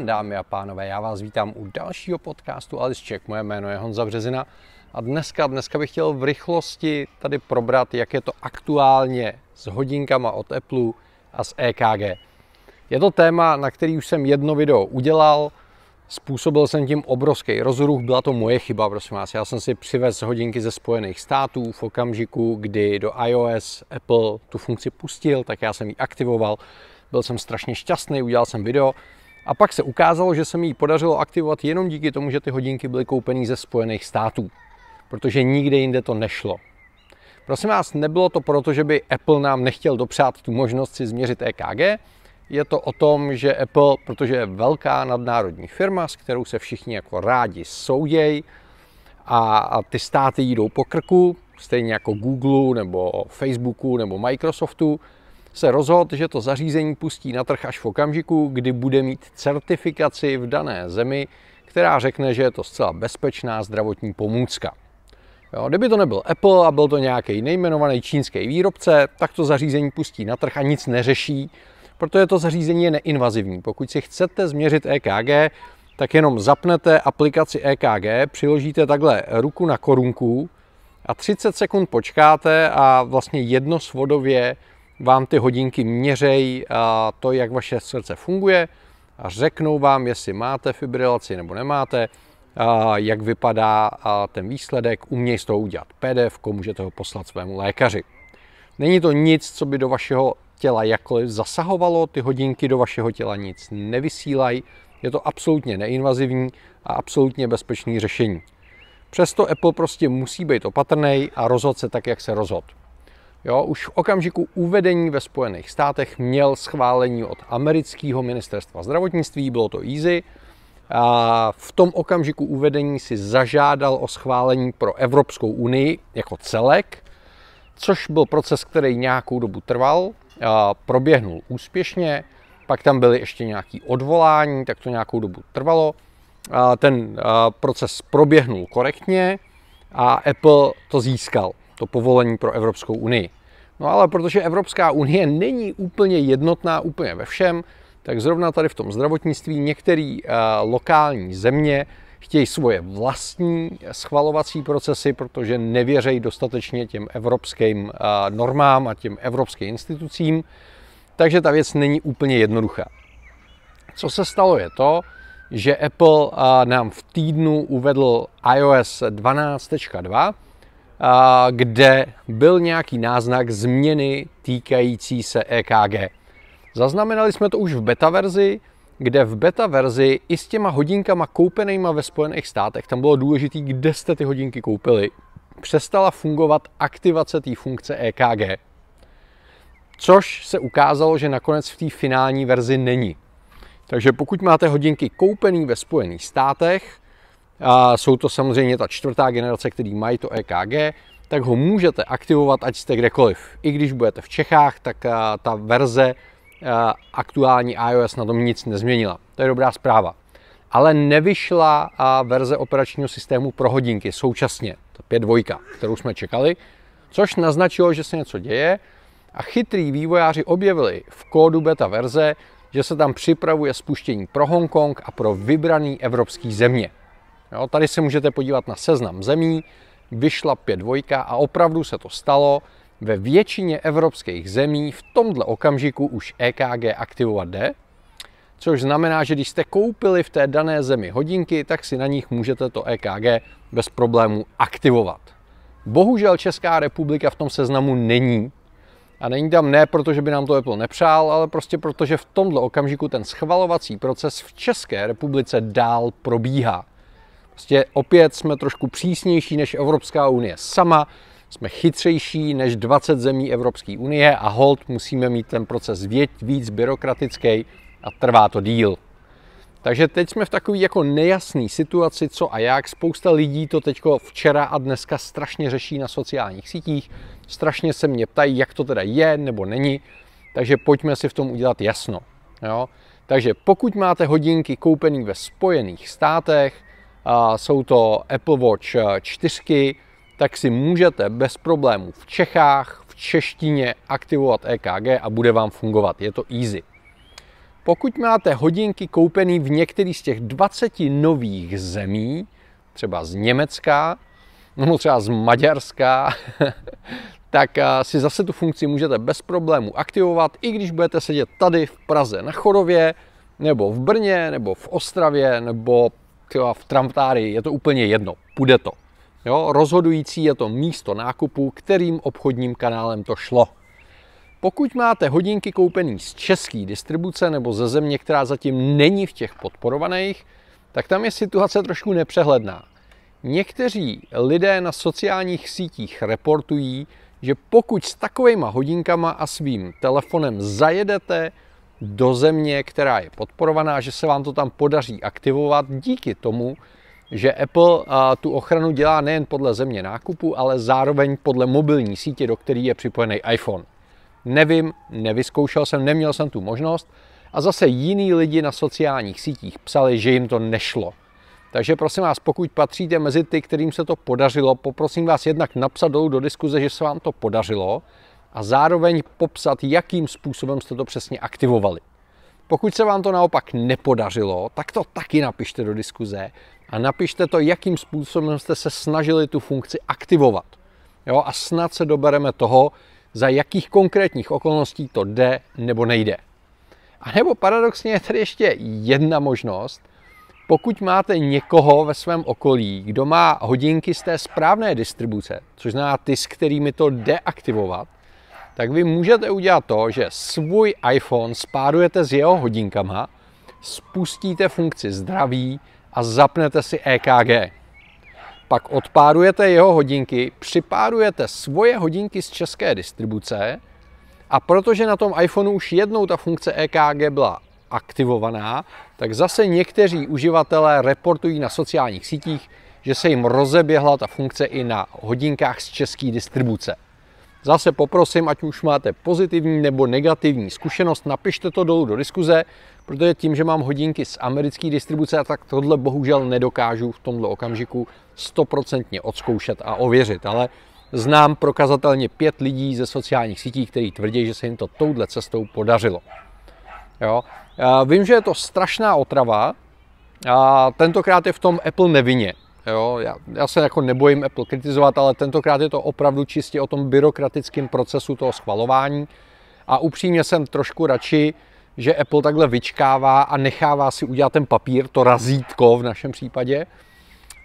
den, dámy a pánové. Já vás vítám u dalšího podcastu Alice Check. Moje jméno je Honza Březina a dneska, dneska bych chtěl v rychlosti tady probrat, jak je to aktuálně s hodinkama od Apple a s EKG. Je to téma, na který už jsem jedno video udělal, Způsobil jsem tím obrovský rozruch, byla to moje chyba, prosím vás. Já jsem si přivez hodinky ze Spojených států v okamžiku, kdy do iOS Apple tu funkci pustil, tak já jsem ji aktivoval. Byl jsem strašně šťastný, udělal jsem video, a pak se ukázalo, že se mi ji podařilo aktivovat jenom díky tomu, že ty hodinky byly koupeny ze Spojených států, protože nikde jinde to nešlo. Prosím vás, nebylo to proto, že by Apple nám nechtěl dopřát tu možnost si změřit EKG, je to o tom, že Apple, protože je velká nadnárodní firma, s kterou se všichni jako rádi soudějí a, a ty státy jdou po krku, stejně jako Google nebo Facebooku nebo Microsoftu, se rozhodl, že to zařízení pustí na trh až v okamžiku, kdy bude mít certifikaci v dané zemi, která řekne, že je to zcela bezpečná zdravotní pomůcka. Jo, kdyby to nebyl Apple a byl to nějaký nejmenovaný čínský výrobce, tak to zařízení pustí na trh a nic neřeší, protože to zařízení je neinvazivní. Pokud si chcete změřit EKG, tak jenom zapnete aplikaci EKG, přiložíte takhle ruku na korunku a 30 sekund počkáte a vlastně jednosvodově vám ty hodinky měřejí to, jak vaše srdce funguje a řeknou vám, jestli máte fibrilaci nebo nemáte, jak vypadá ten výsledek, umějí z toho udělat PDF, můžete ho poslat svému lékaři. Není to nic, co by do vašeho těla jakkoliv zasahovalo, ty hodinky do vašeho těla nic nevysílají, je to absolutně neinvazivní a absolutně bezpečný řešení. Přesto Apple prostě musí být opatrný a rozhod se tak, jak se rozhod. Jo, už v okamžiku uvedení ve Spojených státech měl schválení od amerického ministerstva zdravotnictví, bylo to easy. A v tom okamžiku uvedení si zažádal o schválení pro Evropskou unii jako celek, což byl proces, který nějakou dobu trval, a proběhnul úspěšně, pak tam byly ještě nějaké odvolání, tak to nějakou dobu trvalo. A ten proces proběhnul korektně a Apple to získal to povolení pro Evropskou unii. No ale protože Evropská unie není úplně jednotná úplně ve všem, tak zrovna tady v tom zdravotnictví některé eh, lokální země chtějí svoje vlastní schvalovací procesy, protože nevěřejí dostatečně těm evropským eh, normám a těm evropským institucím, takže ta věc není úplně jednoduchá. Co se stalo je to, že Apple eh, nám v týdnu uvedl iOS 12.2, kde byl nějaký náznak změny týkající se EKG. Zaznamenali jsme to už v beta verzi, kde v beta verzi i s těma hodinkama koupenýma ve Spojených státech, tam bylo důležité, kde jste ty hodinky koupili, přestala fungovat aktivace té funkce EKG. Což se ukázalo, že nakonec v té finální verzi není. Takže pokud máte hodinky koupený ve Spojených státech, a jsou to samozřejmě ta čtvrtá generace, který mají to EKG, tak ho můžete aktivovat, ať jste kdekoliv. I když budete v Čechách, tak eh, ta verze eh, aktuální iOS na tom nic nezměnila. To je dobrá zpráva. Ale nevyšla eh, verze operačního systému pro hodinky současně, ta 5.2, kterou jsme čekali, což naznačilo, že se něco děje a chytrý vývojáři objevili v kódu beta verze, že se tam připravuje spuštění pro Hongkong a pro vybraný evropský země. Jo, tady si můžete podívat na seznam zemí, vyšla pět dvojka a opravdu se to stalo. Ve většině evropských zemí v tomhle okamžiku už EKG aktivovat jde, což znamená, že když jste koupili v té dané zemi hodinky, tak si na nich můžete to EKG bez problémů aktivovat. Bohužel Česká republika v tom seznamu není. A není tam ne, protože by nám to Apple nepřál, ale prostě protože v tomhle okamžiku ten schvalovací proces v České republice dál probíhá. Prostě opět jsme trošku přísnější než Evropská unie sama, jsme chytřejší než 20 zemí Evropské unie a hold musíme mít ten proces věť, víc byrokratický a trvá to díl. Takže teď jsme v takové jako nejasné situaci, co a jak. Spousta lidí to teď včera a dneska strašně řeší na sociálních sítích. Strašně se mě ptají, jak to teda je nebo není. Takže pojďme si v tom udělat jasno. Jo? Takže pokud máte hodinky koupený ve Spojených státech, jsou to Apple Watch 4, eh, tak si můžete bez problémů v Čechách, v češtině aktivovat EKG a bude vám fungovat. Je to easy. Pokud máte hodinky koupený v některých z těch 20 nových zemí, třeba z Německa, nebo třeba z Maďarska, tak eh, si zase tu funkci můžete bez problémů aktivovat, i když budete sedět tady v Praze na Chorově, nebo v Brně, nebo v Ostravě, nebo třeba v Tramptárii, je to úplně jedno, půjde to. Jo? Rozhodující je to místo nákupu, kterým obchodním kanálem to šlo. Pokud máte hodinky koupený z české distribuce nebo ze země, která zatím není v těch podporovaných, tak tam je situace trošku nepřehledná. Někteří lidé na sociálních sítích reportují, že pokud s takovými hodinkama a svým telefonem zajedete do země, která je podporovaná, že se vám to tam podaří aktivovat díky tomu, že Apple tu ochranu dělá nejen podle země nákupu, ale zároveň podle mobilní sítě, do které je připojený iPhone. Nevím, nevyzkoušel jsem, neměl jsem tu možnost a zase jiní lidi na sociálních sítích psali, že jim to nešlo. Takže prosím vás, pokud patříte mezi ty, kterým se to podařilo, poprosím vás jednak napsat dolů do diskuze, že se vám to podařilo a zároveň popsat, jakým způsobem jste to přesně aktivovali. Pokud se vám to naopak nepodařilo, tak to taky napište do diskuze a napište to, jakým způsobem jste se snažili tu funkci aktivovat. Jo, a snad se dobereme toho, za jakých konkrétních okolností to jde nebo nejde. A nebo paradoxně je tady ještě jedna možnost. Pokud máte někoho ve svém okolí, kdo má hodinky z té správné distribuce, což znamená ty, s kterými to deaktivovat tak vy můžete udělat to, že svůj iPhone spárujete s jeho hodinkama, spustíte funkci zdraví a zapnete si EKG. Pak odpárujete jeho hodinky, připárujete svoje hodinky z české distribuce a protože na tom iPhoneu už jednou ta funkce EKG byla aktivovaná, tak zase někteří uživatelé reportují na sociálních sítích, že se jim rozeběhla ta funkce i na hodinkách z české distribuce. Zase poprosím, ať už máte pozitivní nebo negativní zkušenost, napište to dolů do diskuze, protože tím, že mám hodinky z americké distribuce, tak tohle bohužel nedokážu v tomto okamžiku stoprocentně odzkoušet a ověřit, ale znám prokazatelně pět lidí ze sociálních sítí, kteří tvrdí, že se jim to touhle cestou podařilo. Jo? Eh, vím, že je to strašná otrava, a tentokrát je v tom Apple nevině. Jo, já, já se jako nebojím Apple kritizovat, ale tentokrát je to opravdu čistě o tom byrokratickém procesu toho schvalování. A upřímně jsem trošku radši, že Apple takhle vyčkává a nechává si udělat ten papír, to razítko v našem případě,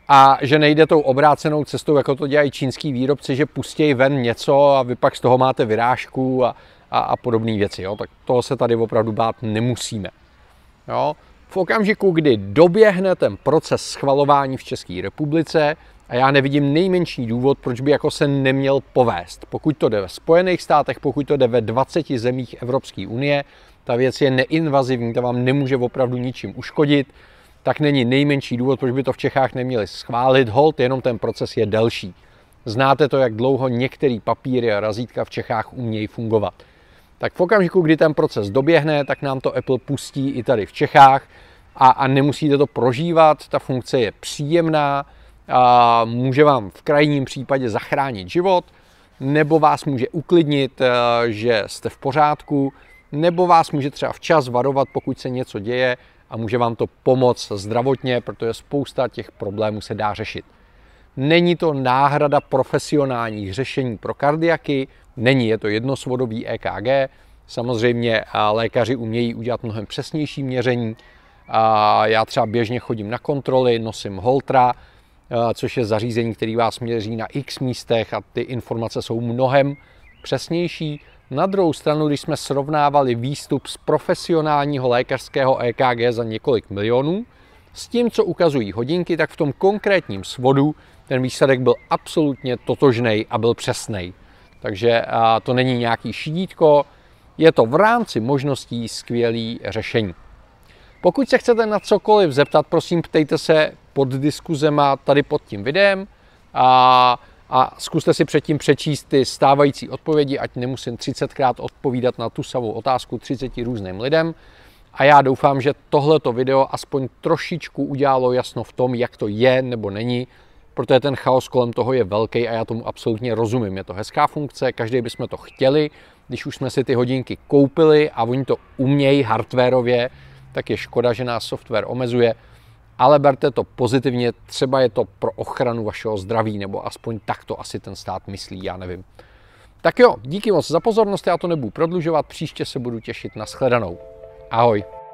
a že nejde tou obrácenou cestou, jako to dělají čínský výrobci, že pustějí ven něco a vy pak z toho máte vyrážku a, a, a podobné věci. Jo? Tak toho se tady opravdu bát nemusíme. Jo? v okamžiku, kdy doběhne ten proces schvalování v České republice, a já nevidím nejmenší důvod, proč by jako se neměl povést. Pokud to jde ve Spojených státech, pokud to jde ve 20 zemích Evropské unie, ta věc je neinvazivní, ta vám nemůže opravdu ničím uškodit, tak není nejmenší důvod, proč by to v Čechách neměli schválit. Hold, jenom ten proces je delší. Znáte to, jak dlouho některé papíry a razítka v Čechách umějí fungovat. Tak v okamžiku, kdy ten proces doběhne, tak nám to Apple pustí i tady v Čechách a, a nemusíte to prožívat, ta funkce je příjemná, a může vám v krajním případě zachránit život, nebo vás může uklidnit, e, že jste v pořádku, nebo vás může třeba včas varovat, pokud se něco děje a může vám to pomoct zdravotně, protože spousta těch problémů se dá řešit. Není to náhrada profesionálních řešení pro kardiaky, není, je to jednosvodový EKG, samozřejmě e, lékaři umějí udělat mnohem přesnější měření, a já třeba běžně chodím na kontroly, nosím holtra, eh, což je zařízení, který vás měří na x místech a ty informace jsou mnohem přesnější. Na druhou stranu, když jsme srovnávali výstup z profesionálního lékařského EKG za několik milionů, s tím, co ukazují hodinky, tak v tom konkrétním svodu ten výsledek byl absolutně totožný a byl přesný. Takže eh, to není nějaký šídítko, je to v rámci možností skvělý řešení. Pokud se chcete na cokoliv zeptat, prosím ptejte se pod diskuzema tady pod tím videem a, a zkuste si předtím přečíst ty stávající odpovědi, ať nemusím 30krát odpovídat na tu samou otázku 30 různým lidem. A já doufám, že tohleto video aspoň trošičku udělalo jasno v tom, jak to je nebo není, protože ten chaos kolem toho je velký a já tomu absolutně rozumím. Je to hezká funkce, každý bychom to chtěli, když už jsme si ty hodinky koupili a oni to umějí hardwareově, tak je škoda, že nás software omezuje, ale berte to pozitivně, třeba je to pro ochranu vašeho zdraví, nebo aspoň tak to asi ten stát myslí, já nevím. Tak jo, díky moc za pozornost, já to nebudu prodlužovat, příště se budu těšit na shledanou. Ahoj.